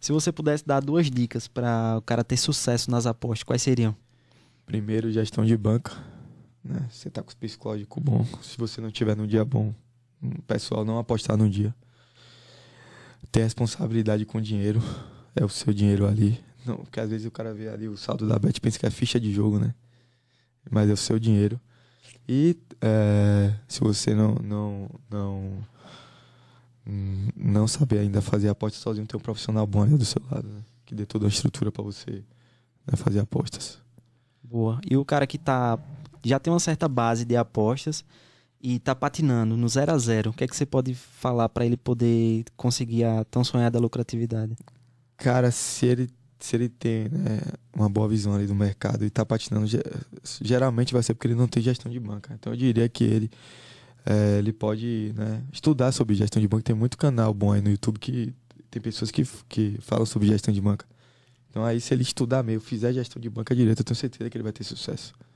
Se você pudesse dar duas dicas para o cara ter sucesso nas apostas, quais seriam? Primeiro, gestão de banca. Né? Você tá com o psicológico bom. Se você não tiver num dia bom, hum, o pessoal não apostar num dia. Ter responsabilidade com o dinheiro. É o seu dinheiro ali. Não, porque às vezes o cara vê ali o saldo da bet e pensa que é ficha de jogo, né? Mas é o seu dinheiro. E é, se você não, não, não não saber ainda fazer aposta sozinho, ter um profissional bom ali do seu lado, né? Que dê toda a estrutura para você né, fazer apostas. Boa. E o cara que tá já tem uma certa base de apostas e tá patinando no 0 a 0 o que é que você pode falar para ele poder conseguir a tão sonhada lucratividade? Cara, se ele se ele tem né, uma boa visão ali do mercado e tá patinando, geralmente vai ser porque ele não tem gestão de banca. Então eu diria que ele é, ele pode né, estudar sobre gestão de banca. Tem muito canal bom aí no YouTube que tem pessoas que, que falam sobre gestão de banca. Então aí se ele estudar meio, fizer gestão de banca direito, eu tenho certeza que ele vai ter sucesso.